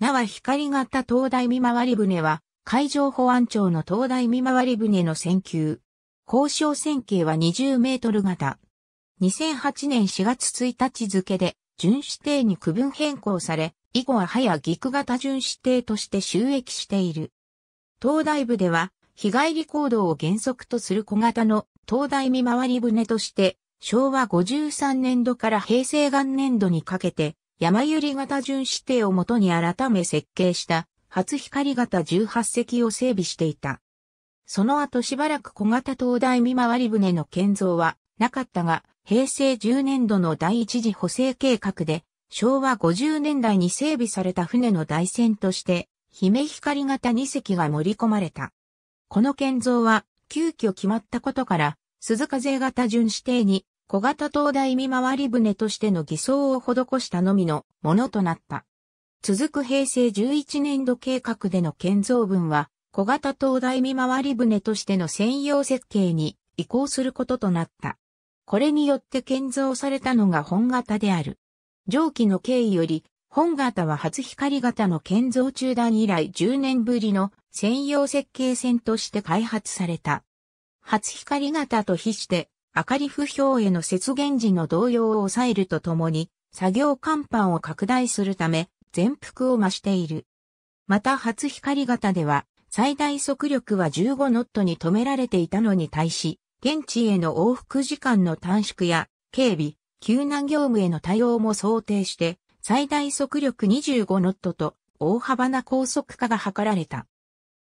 名は光型灯台見回り船は、海上保安庁の灯台見回り船の船級。交渉線形は20メートル型。2008年4月1日付で、巡視艇に区分変更され、以後は早岐区型巡視艇として収益している。東大部では、日帰り行動を原則とする小型の東大見回り船として、昭和53年度から平成元年度にかけて、山百合型巡視艇をもとに改め設計した初光型18隻を整備していた。その後しばらく小型灯台見回り船の建造はなかったが、平成10年度の第一次補正計画で、昭和50年代に整備された船の台船として、姫光型2隻が盛り込まれた。この建造は、急遽決まったことから、鈴風型巡視艇に小型灯台見回り船としての偽装を施したのみのものとなった。続く平成11年度計画での建造分は、小型灯台見回り船としての専用設計に移行することとなった。これによって建造されたのが本型である。上記の経緯より、本型は初光型の建造中断以来10年ぶりの専用設計船として開発された。初光型と比して明かり不評への節減時の動揺を抑えるとともに、作業甲板を拡大するため、全幅を増している。また初光型では、最大速力は15ノットに止められていたのに対し、現地への往復時間の短縮や、警備、救難業務への対応も想定して、最大速力25ノットと大幅な高速化が図られた。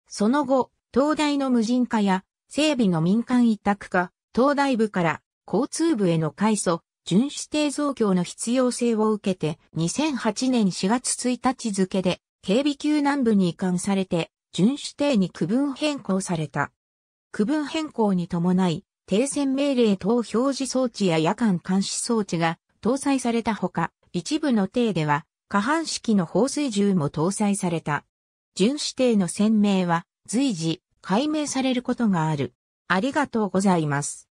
その後、東大の無人化や整備の民間委託化、東大部から交通部への改祖、巡視艇増強の必要性を受けて2008年4月1日付で警備級南部に移管されて巡視艇に区分変更された。区分変更に伴い、停戦命令等表示装置や夜間監視装置が搭載されたほか、一部の艇では下半式の放水銃も搭載された。巡視艇の船名は随時解明されることがある。ありがとうございます。